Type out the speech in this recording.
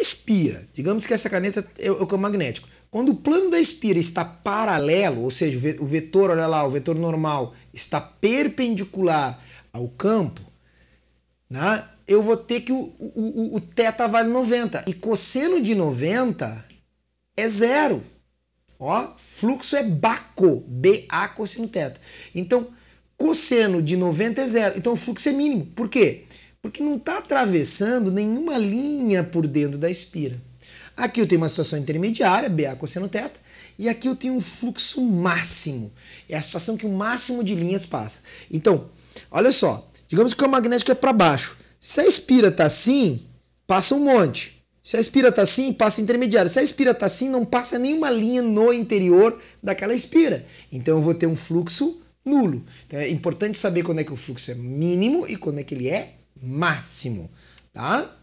espira, digamos que essa caneta é, é o campo magnético, quando o plano da espira está paralelo, ou seja, o vetor, olha lá, o vetor normal está perpendicular ao campo, né, eu vou ter que o, o, o θ vale 90. E cosseno de 90 é zero. Ó, fluxo é BACO, BA cosseno θ. Então, cosseno de 90 é zero. Então, o fluxo é mínimo. Por quê? Porque não está atravessando nenhuma linha por dentro da espira. Aqui eu tenho uma situação intermediária, BA cosseno teta, e aqui eu tenho um fluxo máximo. É a situação que o máximo de linhas passa. Então, olha só, digamos que o magnético é para baixo. Se a espira está assim, passa um monte. Se a espira está assim, passa intermediária. Se a espira está assim, não passa nenhuma linha no interior daquela espira. Então eu vou ter um fluxo nulo. Então, é importante saber quando é que o fluxo é mínimo e quando é que ele é máximo, tá?